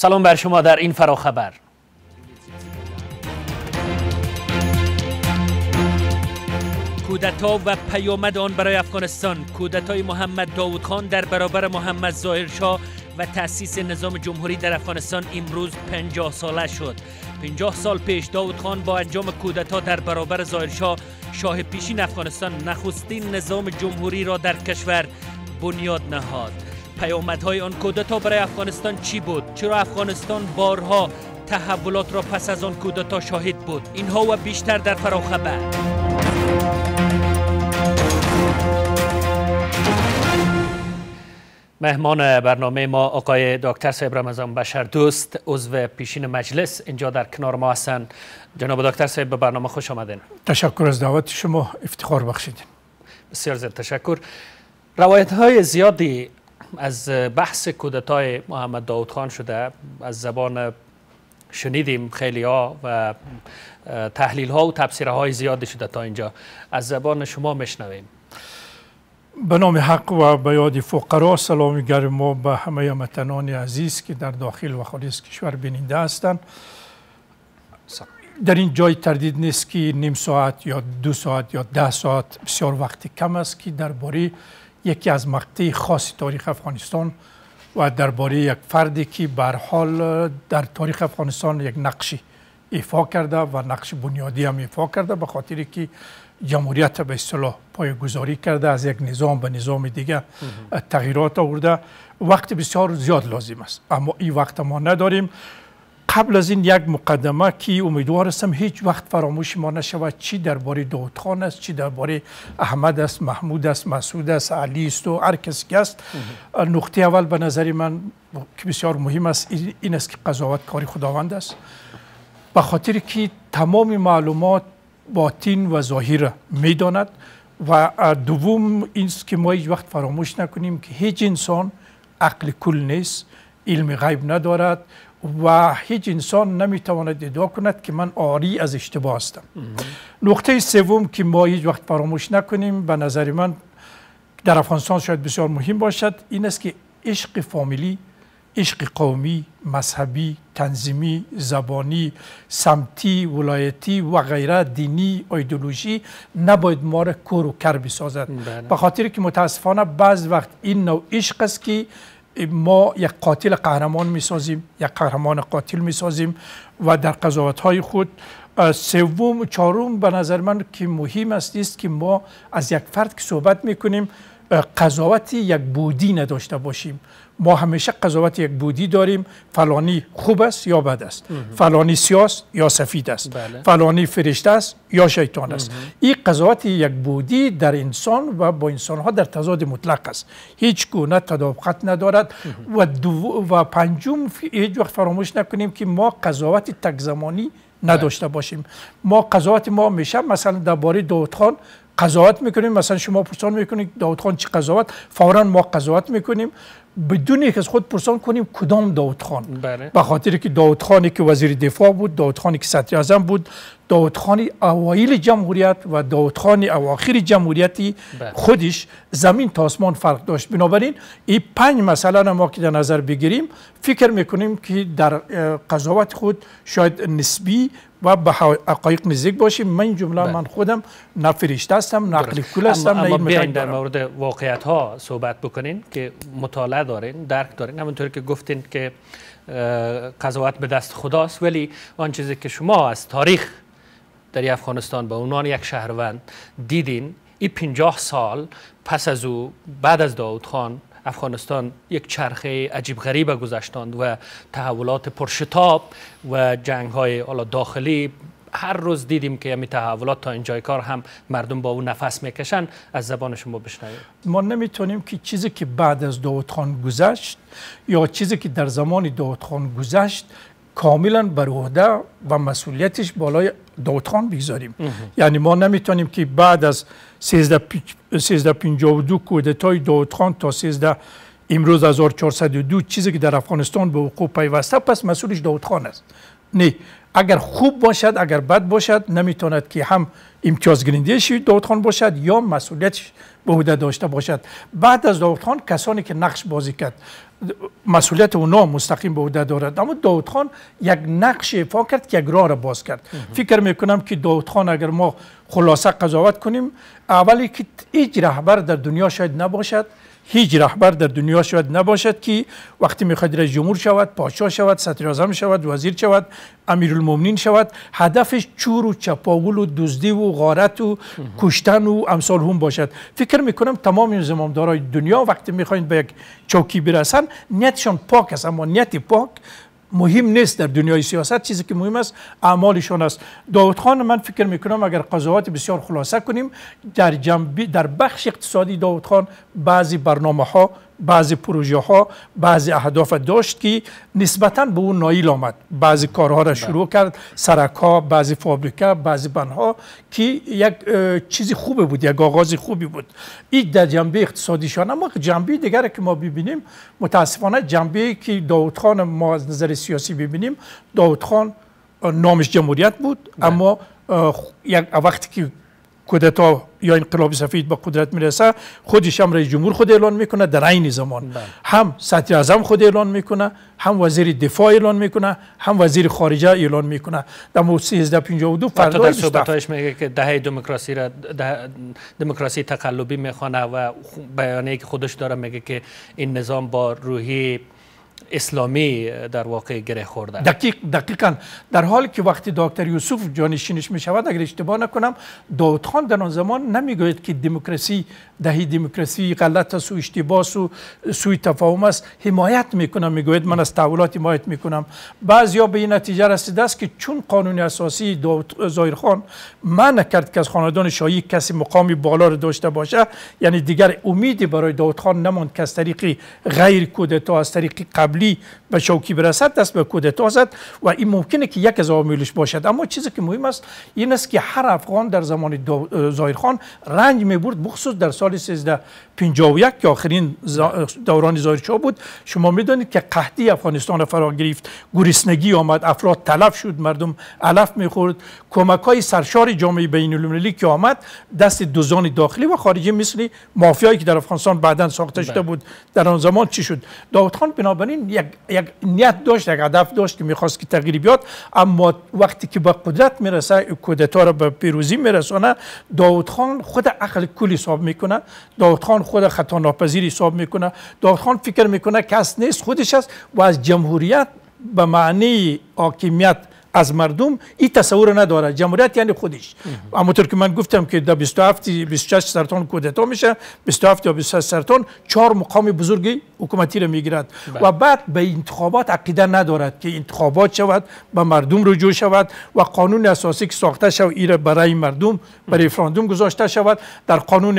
سلام بر شما در این فراخبر کودتا و پیامد آن برای افغانستان کودتای محمد داود خان در برابر محمد ظاهر و تأسیس نظام جمهوری در افغانستان امروز 50 ساله شد 50 سال پیش داود خان با انجام کودتا در برابر ظاهرشاه شاه پیشین افغانستان نخستین نظام جمهوری را در کشور بنیاد نهاد پیامدهای آن کودتا برای افغانستان چی بود چرا افغانستان بارها تحولات را پس از آن کودتا شاهد بود اینها و بیشتر در فراخبه مهمان برنامه ما آقای دکتر صاحب رمضان بشر دوست عضو پیشین مجلس اینجا در کنار ما هستند جناب دکتر صاحب به برنامه خوش آمدین تشکر از دعوت شما افتخار بخشیدین بسیار زیاد تشکر روایت های زیادی از بحث کودتای محمد داود خان شده از زبان شنیدیم خیلی ها و تحلیل ها و تفسیر های زیادی شده تا اینجا از زبان شما میشنویم به نام حق و به یاد فقرا سلام گرم ما به همه متنان عزیز که در داخل و خارج کشور بیننده هستند در این جای تردید نیست که نیم ساعت یا دو ساعت یا ده ساعت بسیار وقت کم است که درباره یکی از مقطع خاص تاریخ افغانستان و درباره یک فردی که بر حال در تاریخ افغانستان یک نقشی ایفا کرده و نقش بنیادی هم ایفا کرده به خاطری که جمهوریت به اصطلاح گذاری کرده از یک نظام به نظام دیگه تغییرات آورده وقت بسیار زیاد لازم است اما این وقت ما نداریم قبل از این یک مقدمه که امیدوار هستم هیچ وقت فراموش ما نشود چی درباره باری است چی درباره احمد است محمود است مسعود است علی است و هر کسی است نقطه اول به نظر من که بسیار مهم است این است که قضاوت کاری خداوند است به خاطر که تمام معلومات باطن و ظاهر میداند و دوم این است که ما هیچ وقت فراموش نکنیم که هیچ انسان عقل کل نیست علم غیب ندارد و هیچ انسان نمیتواند ادعا کند که من آری از اشتباه هستم نقطه سوم که ما هیچ وقت فراموش نکنیم به نظر من در افغانستان شاید بسیار مهم باشد این است که عشق فامیلی عشق قومی، مذهبی، تنظیمی، زبانی، سمتی، ولایتی و غیره دینی، ایدولوژی نباید ما را کور و کر بسازد بله. به خاطر که متاسفانه بعض وقت این نوع عشق است که ما یک قاتل قهرمان میسازیم یک قهرمان قاتل میسازیم و در قضاوت های خود سوم و چهارم به نظر من که مهم است است که ما از یک فرد که صحبت میکنیم قضاوت یک بودی نداشته باشیم ما همیشه قضاوت یک بودی داریم فلانی خوب است یا بد است فلانی سیاست یا سفید است بله. فلانی فرشته است یا شیطان است این قضاوت یک بودی در انسان و با انسان ها در تضاد مطلق است هیچ گونه تدافقت ندارد و, دو و پنجم هیچ وقت فراموش نکنیم که ما قضاوت تک زمانی نداشته بله. باشیم ما قضاوت ما میشه مثلا درباره داوود خان قضاوت میکنیم مثلا شما پرسان میکنید داوود خان چه قضاوت فورا ما قضاوت میکنیم بدون یک از خود پرسان کنیم کدام داودخان خان بله. به خاطر که داودخانی که وزیر دفاع بود خانی که صدر اعظم بود خانی اوایل جمهوریت و خانی اواخر جمهوریتی بله. خودش زمین تا فرق داشت بنابراین این پنج مسئله ما که در نظر بگیریم فکر میکنیم که در قضاوت خود شاید نسبی و به حقایق نزدیک باشیم من جمله بله. من خودم نه فرشته هستم نه کل هستم اما بیاین در مورد واقعیت ها صحبت بکنین که مطالعه دارین درک دارین همونطور که گفتین که قضاوت به دست خداست ولی آن چیزی که شما از تاریخ در افغانستان به عنوان یک شهروند دیدین این پنجاه سال پس از او بعد از داود خان افغانستان یک چرخه عجیب غریب گذشتاند و تحولات پرشتاب و جنگ های داخلی هر روز دیدیم که همی یعنی تحولات تا اینجای کار هم مردم با او نفس میکشن از زبان شما بشنوید ما نمیتونیم که چیزی که بعد از داوود خان گذشت یا چیزی که در زمان داوود خان گذشت کاملا بر عهده و مسئولیتش بالای داوتخان بگذاریم یعنی ما نمیتونیم که بعد از 1352 کودتای داوتخان تا 13 امروز 1402 چیزی که در افغانستان به وقوع پیوسته پس مسئولش داوتخان است نه اگر خوب باشد اگر بد باشد نمیتوند که هم امتیاز گیرنده داوتخان باشد یا مسئولیتش به عهده داشته باشد بعد از داوتخان کسانی که نقش بازی کرد مسئولیت اونا مستقیم به عهده دارد اما داود خان یک نقش ایفا کرد که یک راه را باز کرد امه. فکر میکنم که داود خان اگر ما خلاصه قضاوت کنیم اولی که هیچ رهبر در دنیا شاید نباشد هیچ رهبر در دنیا شود نباشد که وقتی میخواد رئیس جمهور شود پادشاه شود صدر شود وزیر شود امیرالمومنین شود هدفش چور و چپاول و دزدی و غارت و کشتن و امثال هم باشد فکر میکنم تمام این زمامدارای دنیا وقتی میخواین به یک چوکی برسن نیتشان پاک است اما نیت پاک مهم نیست در دنیای سیاست چیزی که مهم است اعمالشان است داوودخان خان من فکر میکنم اگر قضاوت بسیار خلاصه کنیم در جنبی در بخش اقتصادی داوود خان بعضی برنامه ها بعضی پروژه ها بعضی اهداف داشت که نسبتا به اون نایل آمد بعضی کارها را بله. شروع کرد سرک ها بعضی فابریکه بعضی بنها که یک چیزی خوبه بود یک آغاز خوبی بود این در جنبه اقتصادی شان اما جنبه دیگر که ما ببینیم متاسفانه جنبه که داود خان ما از نظر سیاسی ببینیم داود خان نامش جمهوریت بود بله. اما یک وقتی که کودتا یا انقلاب سفید با قدرت میرسه خودش هم رئیس جمهور خود اعلان میکنه در عین زمان بله. هم سطر اعظم خود اعلان میکنه هم وزیر دفاع اعلان میکنه هم وزیر خارجه اعلان میکنه در مو 1352 فردا در صحبتاش میگه که دهه دموکراسی را دموکراسی تقلبی میخوانه و بیانیه که خودش داره میگه که این نظام با روحی اسلامی در واقع گره خورده دقیق دقیقا در حالی که وقتی دکتر یوسف جانشینش می شود اگر اشتباه نکنم داود خان در آن زمان نمیگوید که دموکراسی دهی دموکراسی غلط است و اشتباه و سوی تفاهم است حمایت میکنم میگوید من از تحولات حمایت میکنم بعضیا به این نتیجه رسیده است که چون قانون اساسی داوود زایر خان منع کرد که از خاندان شاهی کسی مقامی بالا را داشته باشه یعنی دیگر امیدی برای داود خان نماند که از طریق غیر کودتا از طریق قبلی به شوکی برسد دست به کودتا زد و این ممکنه که یک از عواملش باشد اما چیزی که مهم است این است که هر افغان در زمان زایرخان رنج میبرد بخصوص در سال 1351 که آخرین دوران زایرشاه بود شما میدانید که قحطی افغانستان فرا گرفت گرسنگی آمد افراد تلف شد مردم علف میخورد کمک های سرشار جامعه بین المللی که آمد دست دوزان داخلی و خارجی مثل مافیایی که در افغانستان بعدا ساخته بله. شده بود در آن زمان چی شد داوود خان بنابراین یک, یک نیت داشت یک هدف داشت که میخواست که تغییر بیاد اما وقتی که به قدرت میرسه کودتا را به پیروزی میرسونه داوود خان خود عقل کل حساب میکنه داوود خان خود خطا ناپذیر حساب میکنه داوود خان فکر میکنه کس نیست خودش است و از جمهوریت به معنی حاکمیت از مردم این تصور نداره جمهوریت یعنی خودش همونطور که من گفتم که در 27 26 سرطان کودتا میشه 27 یا 26 سرطان چهار مقام بزرگی حکومتی را میگیرد بله. و بعد به انتخابات عقیده ندارد که انتخابات شود به مردم رجوع شود و قانون اساسی که ساخته شود ایره برای مردم برای فراندوم گذاشته شود در قانون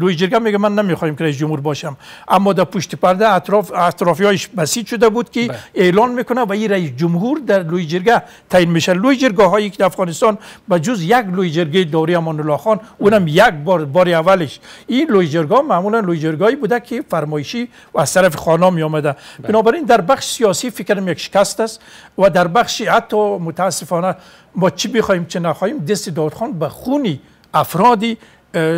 لوی جرگه میگه من نمیخوایم که رئیس جمهور باشم اما در پشت پرده اطراف اطرافیایش بسیج شده بود که بله. اعلان میکنه و این رئیس جمهور در لوی جرگه تعیین میشه لوی جرگاه هایی که در افغانستان و جز یک لوی جرگه دوری امان خان اونم یک بار بار اولش این لوی معمولا لوی بوده که فرمایشی و از طرف خانا می آمده بله. بنابراین در بخش سیاسی فکرم یک شکست است و در بخش حتی متاسفانه ما چی بخوایم چه نخواهیم دست دادخان به خونی افرادی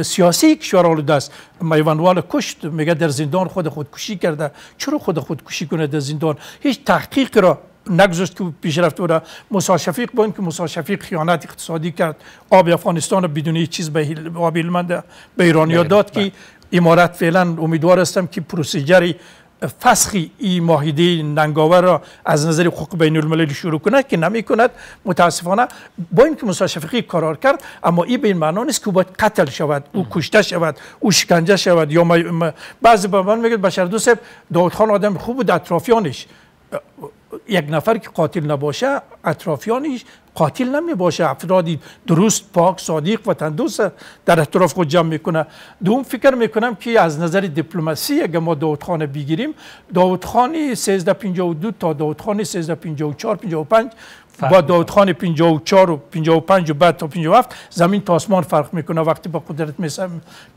سیاسی کشور آلوده است میوانوال کشت میگه در زندان خود خودکشی کرده چرا خود خودکشی کنه در زندان هیچ تحقیق را نگذاشت که پیش و موسی شفیق بودن که موسی شفیق خیانت اقتصادی کرد آب افغانستان را بدون هیچ چیز به آب به ایرانیا بله، داد که بله. امارت فعلا امیدوار هستم که پروسیجری فسخ این ماهیده ننگاور را از نظر حقوق بین المللی شروع کند که نمی کند متاسفانه با اینکه موسی شفیقی قرار کرد اما این به این معنا نیست که باید قتل شود او کشته شود او شکنجه شود یا بعضی به من میگه بشر دوست خان آدم خوب بود اطرافیانش یک نفر که قاتل نباشه اطرافیانش قاتل نمی باشه افرادی درست پاک صادق و تندوس در اطراف خود جمع میکنه دوم فکر میکنم که از نظر دیپلماسی اگر ما داوودخانه بگیریم داوودخانی 1352 تا داوودخانی 1354 55 با داودخان 54 و 55 و بعد تا 57 زمین تا آسمان فرق میکنه وقتی با قدرت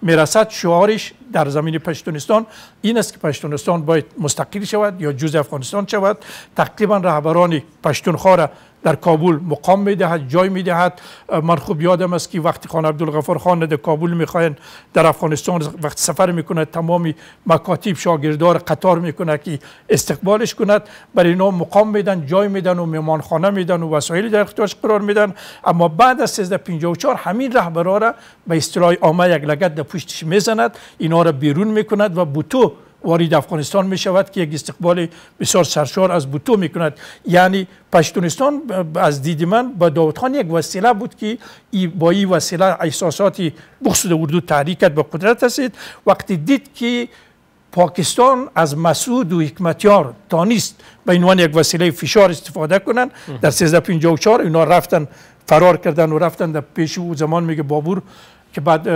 میرسد شعارش در زمین پشتونستان این است که پشتونستان باید مستقل شود یا جز افغانستان شود تقریبا رهبران پشتونخوا را در کابل مقام میدهد جای میدهد من خوب یادم است که وقتی خان عبدالغفار خان در کابل میخواین در افغانستان وقت سفر میکنه تمامی مکاتیب شاگردار قطار میکنه که استقبالش کند برای اینا مقام میدن جای میدن و خانه میدن و وسایل در اختیارش قرار میدن اما بعد از 1354 همین رهبرا را به اصطلاح عامه یک لگت در پشتش میزند اینا را بیرون میکند و بوتو وارد افغانستان می شود که یک استقبال بسیار سرشار از بوتو می کند یعنی پشتونستان از دید من با خان یک وسیله بود که با این وسیله احساسات بخصوص اردو تحریکت به قدرت رسید وقتی دید که پاکستان از مسعود و حکمتیار تانیست به عنوان یک وسیله فشار استفاده کنند در 1354 اینا رفتن فرار کردن و رفتن در پیش او زمان میگه بابور که بعد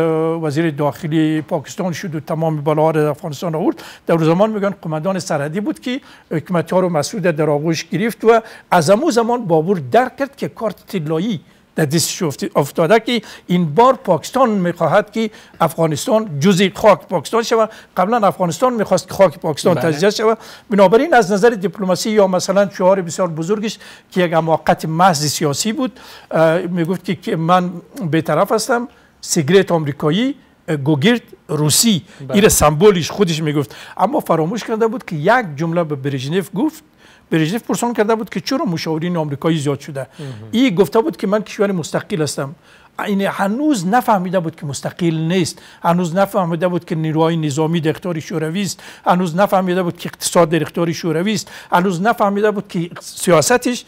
وزیر داخلی پاکستان شد و تمام بالا را افغانستان آورد در زمان میگن قمدان سرحدی بود که حکمت ها رو مسعود در آغوش گرفت و از امو زمان بابور درک کرد که کارت طلایی در دستش افتاده که این بار پاکستان میخواهد که افغانستان جزی خاک پاکستان شود قبلا افغانستان میخواست خاک پاکستان بله. تجزیه شود بنابراین از نظر دیپلماسی یا مثلا شعار بسیار بزرگش که یک اماقت محض سیاسی بود میگفت که من بیطرف هستم سیگریت آمریکایی گوگرد روسی بله. این سمبولش خودش میگفت اما فراموش کرده بود که یک جمله به برژنف گفت برژنف پرسان کرده بود که چرا مشاورین آمریکایی زیاد شده این گفته بود که من کشور مستقل هستم این هنوز نفهمیده بود که مستقل نیست هنوز نفهمیده بود که نیروهای نظامی در اختیار شوروی است هنوز نفهمیده بود که اقتصاد در اختیار شوروی است هنوز نفهمیده بود که سیاستش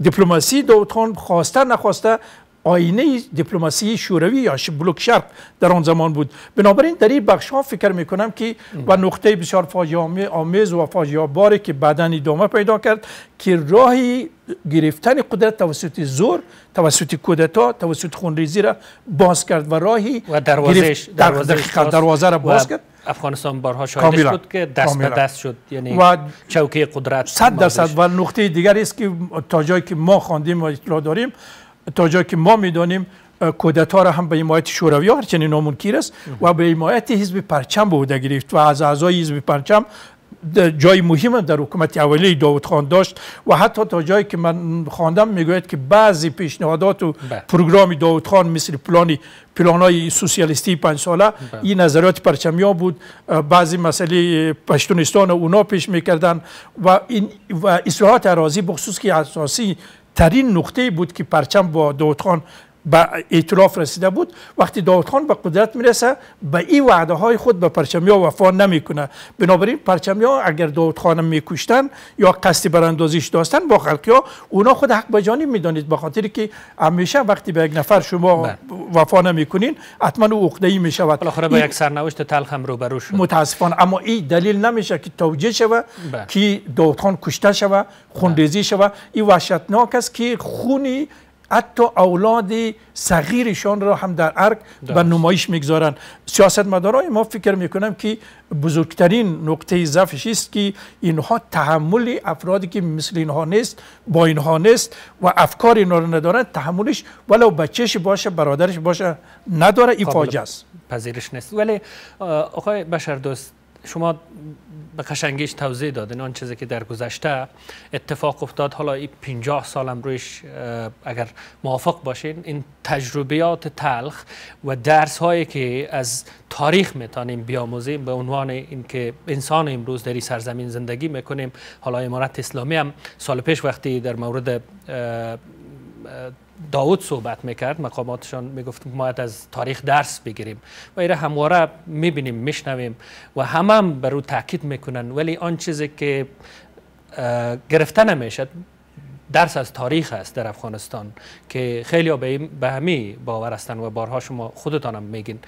دیپلماسی دو خان خواسته نخواسته آینه دیپلماسی شوروی یا بلوک شرق در آن زمان بود بنابراین در این بخش ها فکر می که و نقطه بسیار فاجعه آمیز و فاجعه باری که بعدا ادامه پیدا کرد که راهی گرفتن قدرت توسط زور توسط کودتا توسط خونریزی را باز کرد و راهی و دروازش دروازه, دروازه را باز کرد افغانستان بارها شاهد شد که دست به دست شد یعنی و چوکه قدرت صد درصد و نقطه دیگر است که تا جایی که ما خواندیم و اطلاع داریم تا جایی که ما میدانیم کودتا را هم به حمایت شوروی ها هرچنین ناممکن است و به حمایت حزب پرچم بوده گرفت و از اعضای حزب پرچم جای مهم در حکومت اولی داوود خان داشت و حتی تا جایی که من خواندم میگوید که بعضی پیشنهادات و بله. پروگرام داوود خان مثل پلانی پلانای سوسیالیستی پنج ساله بله. این نظریات پرچمیا بود بعضی مسئله پشتونستان اونا پیش میکردن و این و اصلاحات اراضی بخصوص که اساسی ترین نقطه بود که پرچم با داود خان به اعتراف رسیده بود وقتی داوود خان به قدرت میرسه به این وعده های خود به پرچمیا وفا نمیکنه بنابراین پرچمیا اگر داوود خانم میکشتن یا قصد براندازیش داشتن با خلقیا، ها اونا خود حق به میدانید به خاطر که همیشه وقتی به یک نفر شما بله. وفا نمیکنین حتما او عقده ای بالاخره با یک سرنوشت تلخ هم روبرو شد متاسفانه اما این دلیل نمیشه که توجیه شوه بله. که داوود خان کشته شوه خونریزی بله. شوه این وحشتناک است که خونی حتی اولاد صغیرشان را هم در ارک به نمایش میگذارند سیاستمدارای ما فکر میکنم که بزرگترین نقطه ضعفش است که اینها تحمل افرادی که مثل اینها نیست با اینها نیست و افکار اینها را ندارند تحملش ولو بچهش باشه برادرش باشه نداره ای فاجعه است پذیرش نیست ولی آقای بشردوست شما به قشنگیش توضیح دادین آن چیزی که در گذشته اتفاق افتاد حالا این 50 سالم رویش اگر موافق باشین این تجربیات تلخ و درس هایی که از تاریخ میتونیم بیاموزیم به عنوان اینکه انسان امروز در این سرزمین زندگی میکنیم حالا امارت اسلامی هم سال پیش وقتی در مورد داود صحبت میکرد مقاماتشان میگفت ما از تاریخ درس بگیریم و ایره همواره میبینیم میشنویم و هم هم بر تاکید میکنن ولی آن چیزی که گرفته نمیشد درس از تاریخ است در افغانستان که خیلی ها به همی باور هستن و بارها شما خودتان هم میگین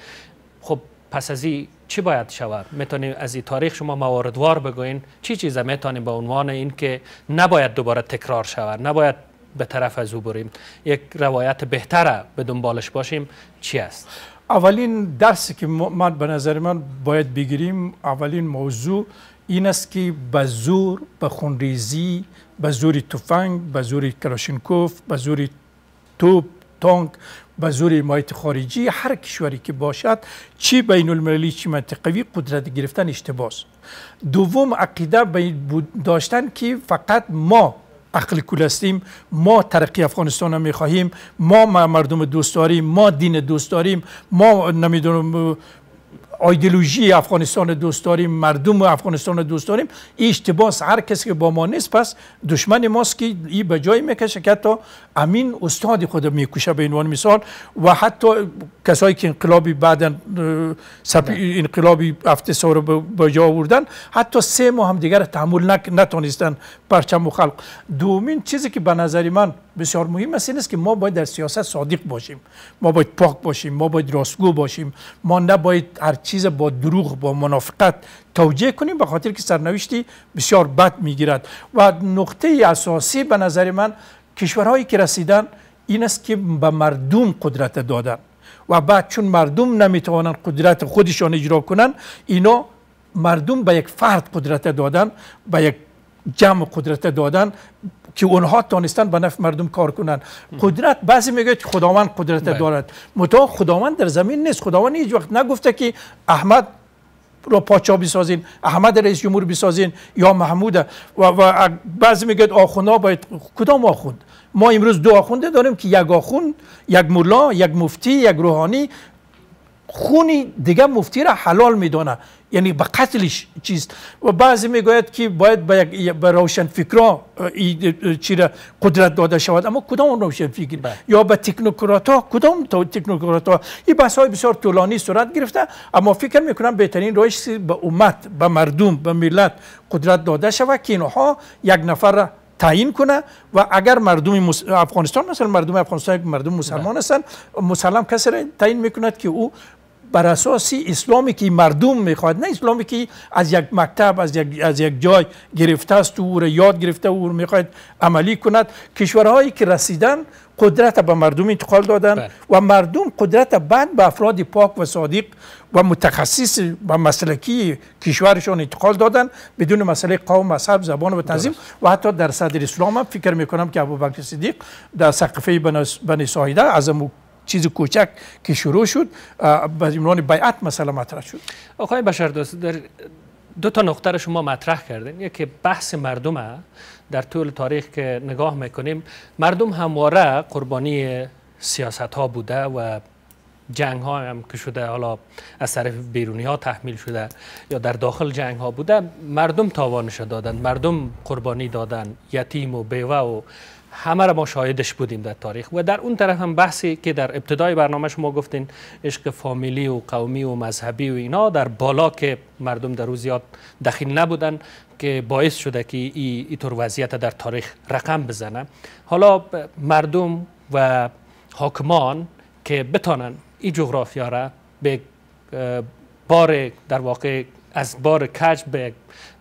خب پس از این چی باید شود میتونیم از این تاریخ شما مواردوار بگوین چی چیزه میتونیم به عنوان این که نباید دوباره تکرار شود نباید به طرف از او بریم یک روایت بهتره به دنبالش باشیم چی است اولین درسی که من به نظر من باید بگیریم اولین موضوع این است که به زور به خونریزی به زور تفنگ به زور کلاشینکوف به زور توپ تانک به زور مایت خارجی هر کشوری که باشد چی بین المللی چی منطقوی قدرت گرفتن اشتباس دوم عقیده داشتن که فقط ما عقل کل هستیم ما ترقی افغانستان رو میخواهیم ما مردم دوست داریم ما دین دوست داریم ما نمیدونم ایدئولوژی افغانستان دوست داریم مردم افغانستان دوست داریم این هر کسی که با ما نیست پس دشمن ماست که این به جای میکشه که حتی امین استاد خود میکوشه به عنوان مثال و حتی کسایی که انقلابی بعد انقلابی هفته رو به جا آوردن حتی سه ماه هم دیگر تحمل نتونستن پرچم و خلق دومین چیزی که به نظر من بسیار مهم است این است که ما باید در سیاست صادق باشیم ما باید پاک باشیم ما باید راستگو باشیم ما نباید هر چیز با دروغ با منافقت توجیه کنیم به خاطر که سرنوشتی بسیار بد میگیرد و نقطه اساسی به نظر من کشورهایی که رسیدن این است که به مردم قدرت دادن و بعد چون مردم نمیتوانند قدرت خودشان اجرا کنند اینا مردم به یک فرد قدرت دادن به یک جمع قدرت دادن که اونها تانستن به نفع مردم کار کنن قدرت بعضی میگه که خداوند قدرت بله. دارد متا خداوند در زمین نیست خداوند هیچ وقت نگفته که احمد را پاچا بسازین احمد رئیس جمهور بسازین یا محموده. و, و بعضی میگه آخونا باید کدام آخوند ما امروز دو آخونده داریم که یک آخوند یک مولا یک مفتی یک روحانی خونی دیگه مفتی را حلال میدونه یعنی به قتلش چیست و بعضی میگوید که باید به یک روشن فکرا را قدرت داده شود اما کدام روشن فکر بله. یا به تکنوکرات کدام تا تکنوکرات ها این بحث های بسیار طولانی صورت گرفته اما فکر میکنم بهترین روش به امت به مردم به ملت قدرت داده شود که اینها یک نفر را تعیین کنه و اگر مردم افغانستان مثلا مردم افغانستان مردم مسلمان بله. هستند مسلم کسی را تعیین میکند که او بر اساس اسلامی که مردم میخواد نه اسلامی که از یک مکتب از یک, از یک جای گرفته است و او یاد گرفته و او میخواد عملی کند کشورهایی که رسیدن قدرت به مردم انتقال دادن بله. و مردم قدرت بعد به افراد پاک و صادق و متخصص و مسلکی کشورشان انتقال دادن بدون مسئله قوم مذهب زبان و تنظیم و حتی در صدر اسلام هم فکر میکنم که ابوبکر صدیق در سقفه بنی ساهیده از چیز کوچک که شروع شد به عنوان بیعت مثلا مطرح شد آقای دوست در دو تا نقطه رو شما مطرح کردین یکی بحث مردم در طول تاریخ که نگاه میکنیم مردم همواره قربانی سیاست ها بوده و جنگ ها هم که شده حالا از طرف بیرونی ها تحمیل شده یا در داخل جنگ ها بوده مردم تاوانش دادن مردم قربانی دادن یتیم و بیوه و همه را ما شاهدش بودیم در تاریخ و در اون طرف هم بحثی که در ابتدای برنامه شما گفتین عشق فامیلی و قومی و مذهبی و اینا در بالا که مردم در روزیات زیاد دخیل نبودن که باعث شده که این ای طور وضعیت در تاریخ رقم بزنه حالا مردم و حاکمان که بتانن این جغرافیا را به بار در واقع از بار کج به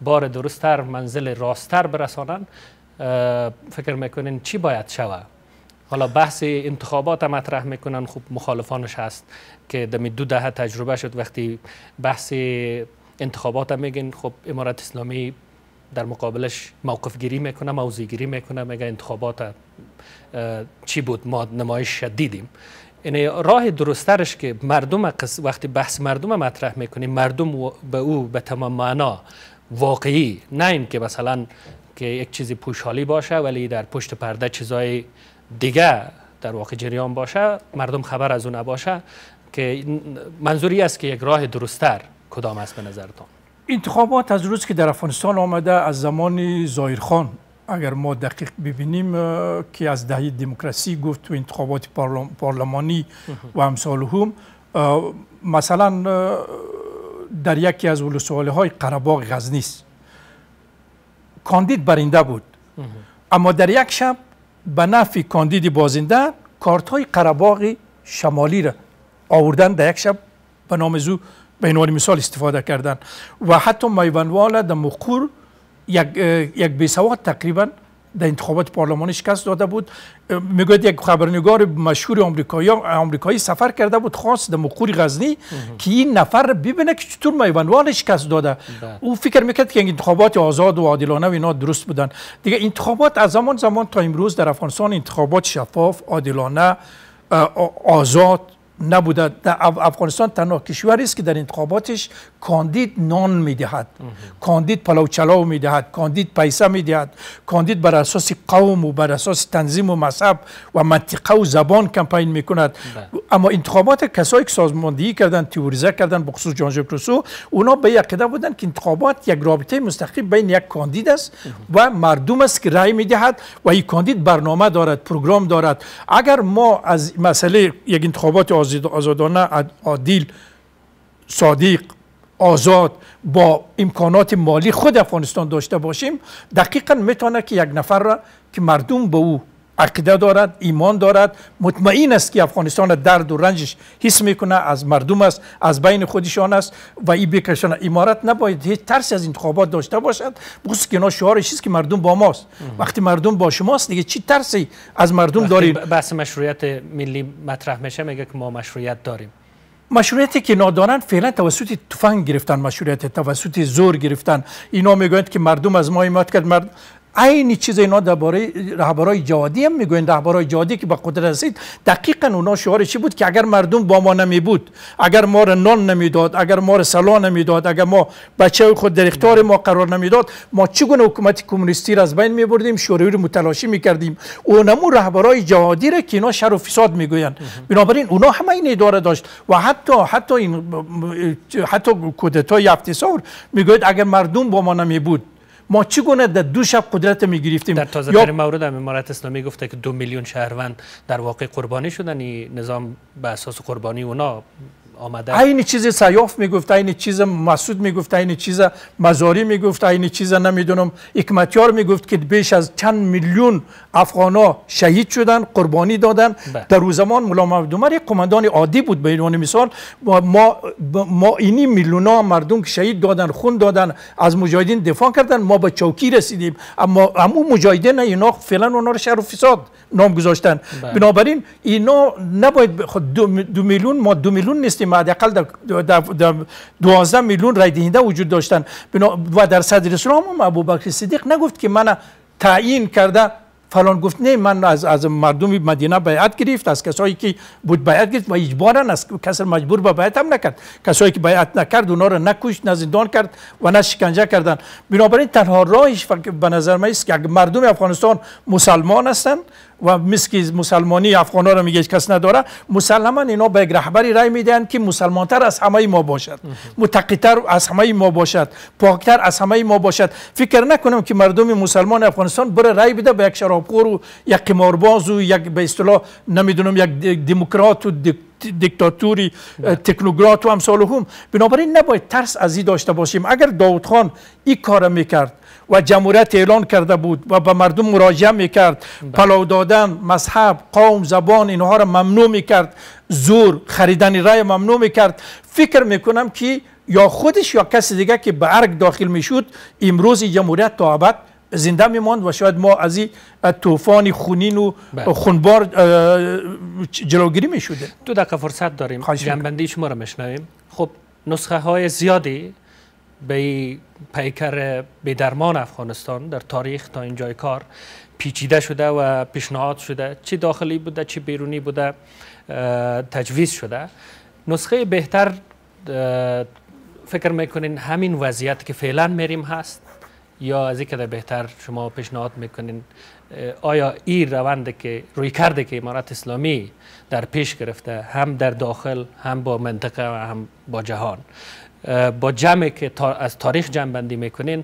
بار درستتر منزل راستتر برسانن فکر میکنین چی باید شوه حالا بحث انتخابات مطرح میکنن خوب مخالفانش هست که دمی دو دهه تجربه شد وقتی بحث انتخابات هم میگن خب امارت اسلامی در مقابلش موقف گیری میکنه موضع گیری میکنه میگه انتخابات چی بود ما نمایش شدیدیم این یعنی راه درسترش که مردم وقتی بحث مردم مطرح میکنیم مردم به او به تمام معنا واقعی نه که مثلا که یک چیزی پوشحالی باشه ولی در پشت پرده چیزای دیگه در واقع جریان باشه مردم خبر از او نباشه که منظوری است که یک راه درستتر کدام است به نظرتان انتخابات از روز که در افغانستان آمده از زمان زایرخان اگر ما دقیق ببینیم که از دهی دموکراسی گفت تو انتخابات پارلمانی و امثال مثلا در یکی از ولسوالی های قرباغ غزنیست کاندید برنده بود اما در یک شب به نفع کاندید بازنده کارت های قرباغ شمالی را آوردن در یک شب به نام زو به عنوان مثال استفاده کردن و حتی مایوانوالا در مقور یک, یک بیسواد تقریبا در انتخابات پارلمانی شکست داده بود میگوید یک خبرنگار مشهور آمریکایی آمریکایی سفر کرده بود خاص در مقور غزنی که این نفر ببینه که چطور میوانوال شکست داده بله. او فکر میکرد که انتخابات آزاد و عادلانه و اینا درست بودن دیگه انتخابات از زمان زمان تا امروز در افغانستان انتخابات شفاف عادلانه آزاد نبوده افغانستان تنها کشوری است که در انتخاباتش کاندید نان میدهد کاندید پلو چلاو میدهد کاندید پیسه میدهد کاندید بر اساس قوم و بر اساس تنظیم و مذهب و منطقه و زبان کمپین میکند بله. اما انتخابات کسایی که سازماندهی کردن تیوریزه کردن بخصوص جان اونا به عقیده بودن که انتخابات یک رابطه مستقیم بین یک کاندید است و مردم است که رای میدهد و این کاندید برنامه دارد پروگرام دارد اگر ما از مسئله یک انتخابات آزادانه عادل صادق آزاد با امکانات مالی خود افغانستان داشته باشیم دقیقا میتونه که یک نفر را که مردم به او عقیده دارد ایمان دارد مطمئن است که افغانستان درد و رنجش حس میکنه از مردم است از بین خودشان است و این بکشن امارت نباید هیچ ترس از انتخابات داشته باشد بخصوص که شعار است که مردم با ماست وقتی مردم با شماست دیگه چی ترسی از مردم داریم بحث مشروعیت ملی مطرح میشه میگه که ما مشروعیت داریم مشروعیتی که نادانند فعلا توسط تفنگ گرفتن مشروعیت توسط زور گرفتن اینا میگویند که مردم از ما حمایت کرد مرد این چیز اینا درباره رهبرای جهادی هم میگوین رهبرای جهادی که به قدرت رسید دقیقا اونا شعار چی بود که اگر مردم با ما نمی بود اگر ما را نان نمیداد اگر ما را سلا نمیداد اگر ما بچه خود در اختیار ما قرار نمیداد ما چگونه حکومت کمونیستی را از بین می بردیم شوروی رو متلاشی می کردیم اونمو رهبرای جهادی را که اینا شر و فساد میگویند بنابراین اونا همه این اداره داشت و حتی حتی حتی کودتای میگوید اگر مردم با ما نمی بود ما چگونه در دو شب قدرت می گرفتیم در تازه ترین مورد هم اسلامی گفته که دو میلیون شهروند در واقع قربانی شدن نظام به اساس قربانی اونا آمدن این چیز سیاف میگفت این چیز مسعود میگفت این چیز مزاری میگفت این چیز نمیدونم حکمتیار میگفت که بیش از چند میلیون افغان شهید شدن قربانی دادن بله. در روزمان زمان مولا محمد یک قماندان عادی بود به عنوان مثال ما ما اینی ها مردم که شهید دادن خون دادن از مجاهدین دفاع کردن ما به چوکی رسیدیم اما امو مجاهدین اینا فعلا اونا رو شهر و فساد نام گذاشتن بله. بنابراین اینا نباید خود خب دو میلیون ما دو میلیون نیستیم که حداقل در, در, دوازده میلیون رای دهنده وجود داشتن و در صدر اسلام هم بکر صدیق نگفت که من تعیین کرده فلان گفت نه من از, از مردم مدینه بیعت گرفت از کسایی که بود بیعت گرفت و اجبارا از کسر مجبور به بیعت هم نکرد کسایی که بیعت نکرد اونا را نکشت نه زندان کرد و نه شکنجه کردن بنابراین تنها راهش به نظر من است که مردم افغانستان مسلمان هستند و مسکی مسلمانی افغانا رو میگه کس نداره مسلما اینا به یک رهبری رای میدن که تر از همه ما باشد متقیتر از همه ما باشد پاکتر از همه ما باشد فکر نکنم که مردم مسلمان افغانستان بره رای بده به یک شرابخور و یک قمارباز و یک به اصطلاح نمیدونم یک دموکرات و دیکتاتوری تکنوگرات و امثال هم بنابراین نباید ترس از این داشته باشیم اگر داود خان این کار میکرد و جمهوریت اعلان کرده بود و به مردم مراجعه میکرد پلاو دادن مذهب قوم زبان اینها را ممنوع میکرد زور خریدن رای ممنوع میکرد فکر میکنم که یا خودش یا کسی دیگه که به ارگ داخل میشد امروز جمهوریت تا زنده میماند و شاید ما از این طوفان خونین و بله. خونبار جلوگیری میشده دو دقیقه فرصت داریم جنبندی شما را میشنویم خب نسخه های زیادی به پیکر درمان افغانستان در تاریخ تا اینجای کار پیچیده شده و پیشنهاد شده چی داخلی بوده چی بیرونی بوده تجویز شده نسخه بهتر فکر میکنین همین وضعیت که فعلا میریم هست یا از این بهتر شما پیشنهاد میکنین آیا این روند که روی کرده که امارات اسلامی در پیش گرفته هم در داخل هم با منطقه و هم با جهان با جمعی که از تاریخ جمع بندی میکنین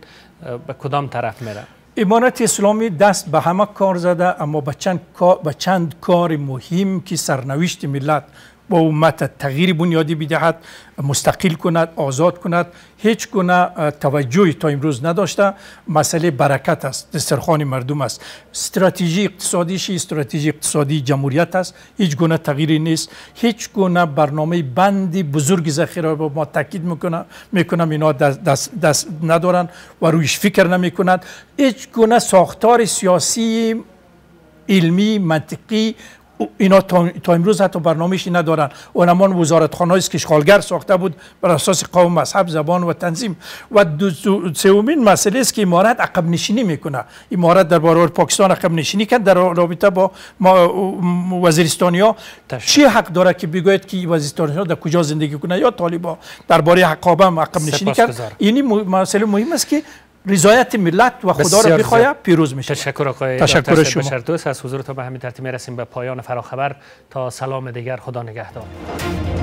به کدام طرف میره امارت اسلامی دست به همه کار زده اما به چند به چند کار مهم که سرنوشت ملت با امت تغییر بنیادی بدهد مستقل کند آزاد کند هیچ گونه توجهی تا امروز نداشته مسئله برکت است دسترخوان مردم است استراتژی اقتصادیش استراتژی اقتصادی جمهوریت است هیچ گونه تغییری نیست هیچ گونه برنامه بندی بزرگ ذخیره با ما تاکید میکنه میکنم اینا دست, دست, ندارن و رویش فکر نمیکنند هیچ گونه ساختار سیاسی علمی منطقی اینا تا امروز حتی برنامه‌ای ندارن اونمان وزارتخانه است که اشغالگر ساخته بود بر اساس قوم مذهب زبان و تنظیم و سومین مسئله است که امارت عقب نشینی میکنه امارت در باره پاکستان عقب نشینی کرد در رابطه با وزیرستانیا چی حق داره که بگوید که وزیرستانیا در کجا زندگی کنه یا طالبان درباره حقابه هم عقب نشینی کرد یعنی مسئله مهم است که رضایت ملت و خدا را بخواه پیروز میشه تشکر آقای تشکر شما بشردوست از حضورتان به همین ترتیب میرسیم به پایان فراخبر تا سلام دیگر خدا نگهدار